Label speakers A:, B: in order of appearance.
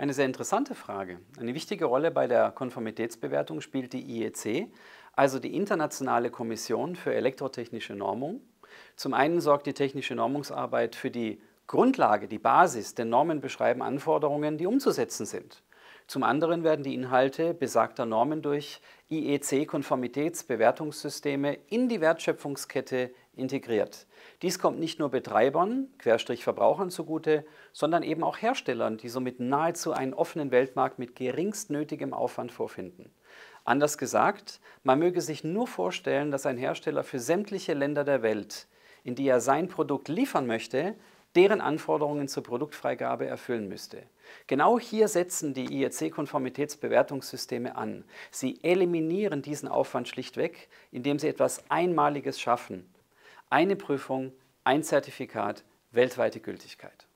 A: Eine sehr interessante Frage. Eine wichtige Rolle bei der Konformitätsbewertung spielt die IEC, also die Internationale Kommission für elektrotechnische Normung. Zum einen sorgt die technische Normungsarbeit für die Grundlage, die Basis denn Normen beschreiben Anforderungen, die umzusetzen sind. Zum anderen werden die Inhalte besagter Normen durch IEC-Konformitätsbewertungssysteme in die Wertschöpfungskette integriert. Dies kommt nicht nur Betreibern, Querstrich Verbrauchern zugute, sondern eben auch Herstellern, die somit nahezu einen offenen Weltmarkt mit geringstnötigem Aufwand vorfinden. Anders gesagt, man möge sich nur vorstellen, dass ein Hersteller für sämtliche Länder der Welt, in die er sein Produkt liefern möchte, deren Anforderungen zur Produktfreigabe erfüllen müsste. Genau hier setzen die IEC-Konformitätsbewertungssysteme an. Sie eliminieren diesen Aufwand schlichtweg, indem sie etwas Einmaliges schaffen. Eine Prüfung, ein Zertifikat, weltweite Gültigkeit.